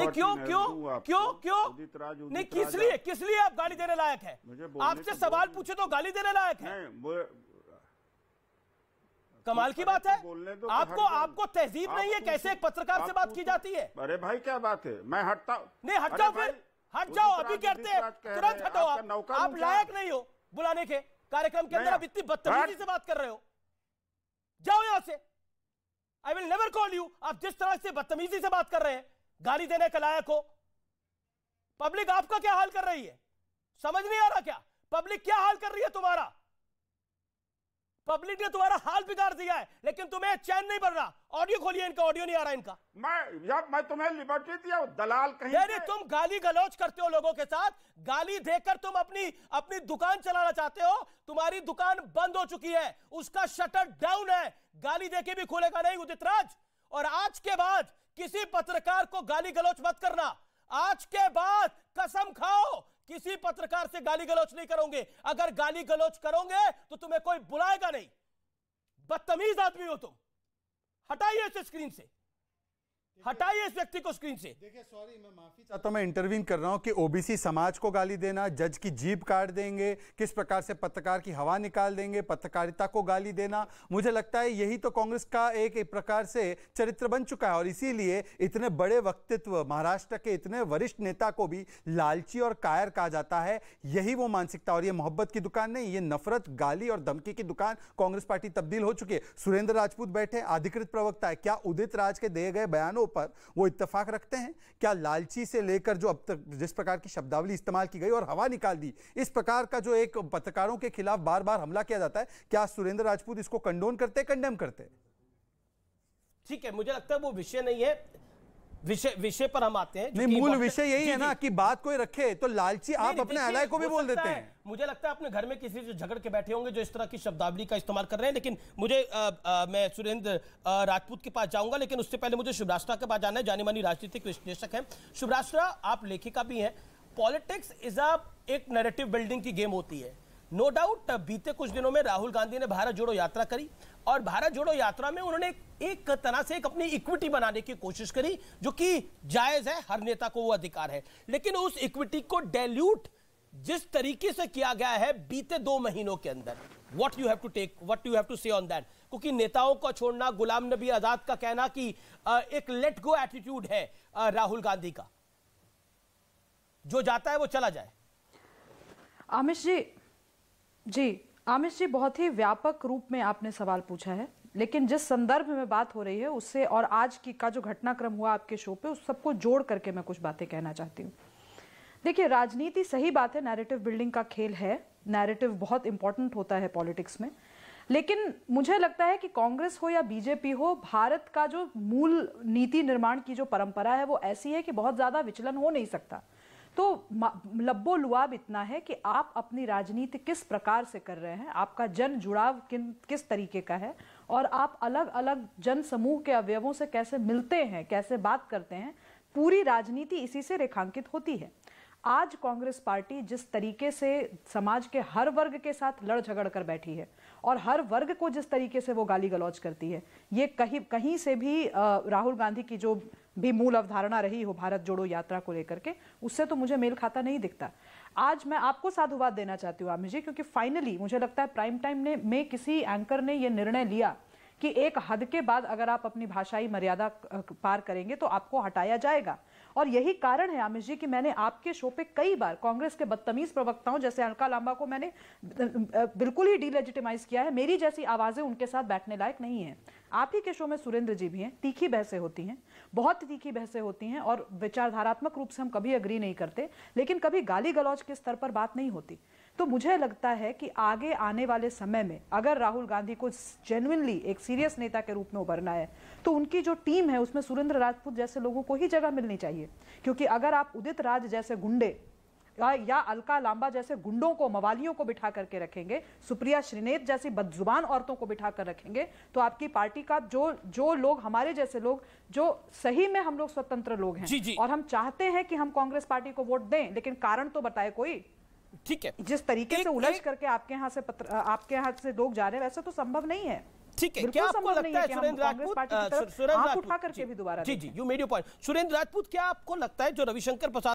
क्यों क्यों क्यों क्यों नहीं किस लिए किस लिए आप गाली देने लायक है आपसे तो सवाल पूछे तो गाली देने लायक तो है कमाल की बात है तो आपको आपको तहजीब नहीं है कैसे एक पत्रकार से बात की जाती है अरे भाई क्या बात है मैं हटता नहीं हट जाओ फिर हट जाओ अभी करते हैं तुरंत हटो आप आप लायक नहीं हो बुलाने के कार्यक्रम के अंदर आप इतनी बदतमीजी से बात कर रहे हो जाओ यहां से I will never call you आप जिस तरह से बदतमीजी से बात कर रहे हैं गाली देने के लायक हो पब्लिक आपका क्या हाल कर रही है समझ नहीं आ रहा क्या पब्लिक क्या हाल कर रही है तुम्हारा पब्लिक ने तुम्हारा हाल बिगाड़ दिया है लेकिन तुम्हें चैन नहीं बन रहा ऑडियो खोलिए इनका ऑडियो नहीं आ रहा इनका मैं जब मैं तुम्हें लिबर्टी दिया दलाल कहीं नहीं तुम गाली गलौज करते हो लोगों के साथ गाली देकर तुम अपनी अपनी दुकान चलाना चाहते हो तुम्हारी दुकान बंद हो चुकी है उसका शटर डाउन है गाली देके भी खोलेगा नहीं उदित राज और आज के बाद किसी पत्रकार को गाली गलौच मत करना आज के बाद कसम खाओ किसी पत्रकार से गाली गलौच नहीं करोगे अगर गाली गलौच करोगे तो तुम्हें कोई बुलाएगा नहीं बदतमीज आदमी हो तुम हटाइए इसे स्क्रीन से हटाइए इस व्यक्ति को स्क्रीन से देखिए सॉरी मैं माफी चाहता हूँ तो मैं इंटरव्यू कर रहा हूँ कि ओबीसी समाज को गाली देना जज की जीप काट देंगे किस प्रकार से पत्रकार की हवा निकाल देंगे पत्रकारिता को गाली देना मुझे लगता है यही तो कांग्रेस का एक, एक प्रकार से चरित्र बन चुका है और इसीलिए इतने बड़े वक्तित्व महाराष्ट्र के इतने वरिष्ठ नेता को भी लालची और कायर कहा जाता है यही वो मानसिकता और ये मोहब्बत की दुकान नहीं ये नफरत गाली और धमकी की दुकान कांग्रेस पार्टी तब्दील हो चुकी है सुरेंद्र राजपूत बैठे अधिकृत प्रवक्ता है क्या उदित राज के दिए गए बयानों शब्दों पर वो इतफाक रखते हैं क्या लालची से लेकर जो अब तक जिस प्रकार की शब्दावली इस्तेमाल की गई और हवा निकाल दी इस प्रकार का जो एक पत्रकारों के खिलाफ बार बार हमला किया जाता है क्या सुरेंद्र राजपूत इसको कंडोन करते कंडेम करते ठीक है मुझे लगता है वो विषय नहीं है विषय विषय पर हम आते हैं नहीं मूल विषय यही है ना कि बात कोई रखे तो लालची आप अपने अलाय को भी बोल देते हैं मुझे लगता है अपने घर में किसी से झगड़ के बैठे होंगे जो इस तरह की शब्दावली का इस्तेमाल कर रहे हैं लेकिन मुझे आ, आ, मैं सुरेंद्र राजपूत के पास जाऊंगा लेकिन उससे पहले मुझे शुभराष्ट्रा के पास जाना है जानी मानी राजनीतिक विश्लेषक है शुभराष्ट्रा आप लेखिका भी हैं पॉलिटिक्स इज अ एक नरेटिव बिल्डिंग की गेम होती है नो डाउट बीते कुछ दिनों में राहुल गांधी ने भारत जोड़ो यात्रा करी और भारत जोड़ो यात्रा में उन्होंने एक तरह से एक अपनी इक्विटी बनाने की कोशिश करी जो कि जायज है हर नेता को वो अधिकार है लेकिन उस इक्विटी को डेल्यूट जिस तरीके से किया गया है बीते दो महीनों के अंदर what you have to take what you have to say on that क्योंकि नेताओं को छोड़ना गुलाम नबी आजाद का कहना कि एक लेट गो एटीट्यूड है राहुल गांधी का जो जाता है वो चला जाए आमिश जी जी आमिश जी बहुत ही व्यापक रूप में आपने सवाल पूछा है लेकिन जिस संदर्भ में बात हो रही है उससे और आज की का जो घटनाक्रम हुआ आपके शो पे उस सबको जोड़ करके मैं कुछ बातें कहना चाहती हूँ देखिए राजनीति सही बात है नैरेटिव बिल्डिंग का खेल है नैरेटिव बहुत इंपॉर्टेंट होता है पॉलिटिक्स में लेकिन मुझे लगता है कि कांग्रेस हो या बीजेपी हो भारत का जो मूल नीति निर्माण की जो परंपरा है वो ऐसी है कि बहुत ज़्यादा विचलन हो नहीं सकता तो लब्बो लुआब इतना है कि आप अपनी राजनीति किस प्रकार से कर रहे हैं आपका जन जुड़ाव किन किस तरीके का है और आप अलग अलग जन समूह के अवयवों से कैसे मिलते हैं कैसे बात करते हैं पूरी राजनीति इसी से रेखांकित होती है आज कांग्रेस पार्टी जिस तरीके से समाज के हर वर्ग के साथ लड़ झगड़ कर बैठी है और हर वर्ग को जिस तरीके से वो गाली गलौज करती है ये कहीं कहीं से भी राहुल गांधी की जो भी मूल अवधारणा रही हो भारत जोड़ो यात्रा को लेकर के उससे तो मुझे मेल खाता नहीं दिखता आज मैं आपको साधुवाद देना चाहती हूँ आमिर जी क्योंकि फाइनली मुझे लगता है प्राइम टाइम ने में किसी एंकर ने यह निर्णय लिया कि एक हद के बाद अगर आप अपनी भाषाई मर्यादा पार करेंगे तो आपको हटाया जाएगा और यही कारण है अमित जी कि मैंने आपके शो पे कई बार कांग्रेस के बदतमीज प्रवक्ताओं जैसे अलका लांबा को मैंने बिल्कुल ही डिलेजिटिमाइज किया है मेरी जैसी आवाज़ें उनके साथ बैठने लायक नहीं है आप ही के शो में सुरेंद्र जी भी हैं तीखी बहसें होती हैं बहुत तीखी बहसें होती हैं और विचारधारात्मक रूप से हम कभी अग्री नहीं करते लेकिन कभी गाली गलौज के स्तर पर बात नहीं होती तो मुझे लगता है कि आगे आने वाले समय में अगर राहुल गांधी को जेनुअनली एक सीरियस नेता के रूप में उभरना है तो उनकी जो टीम है उसमें सुरेंद्र राजपूत जैसे लोगों को ही जगह मिलनी चाहिए चाहिए क्योंकि अगर आप उदित राज जैसे गुंडे या अलका लांबा जैसे गुंडों को मवालियों को बिठा करके रखेंगे सुप्रिया श्रीनेत जैसी बदजुबान औरतों को बिठा कर रखेंगे तो आपकी पार्टी का जो जो लोग हमारे जैसे लोग जो सही में हम लोग स्वतंत्र लोग हैं जी जी। और हम चाहते हैं कि हम कांग्रेस पार्टी को वोट दें लेकिन कारण तो बताए कोई ठीक है जिस तरीके से उलझ करके आपके यहाँ से पत्र आपके यहाँ से लोग जा रहे हैं वैसे तो संभव नहीं है ठीक है क्या आपको लगता है Surendra Rajput Surendra Rajput ji ji you made you point Surendra Rajput क्या आपको लगता है जो रविशंकर प्रसाद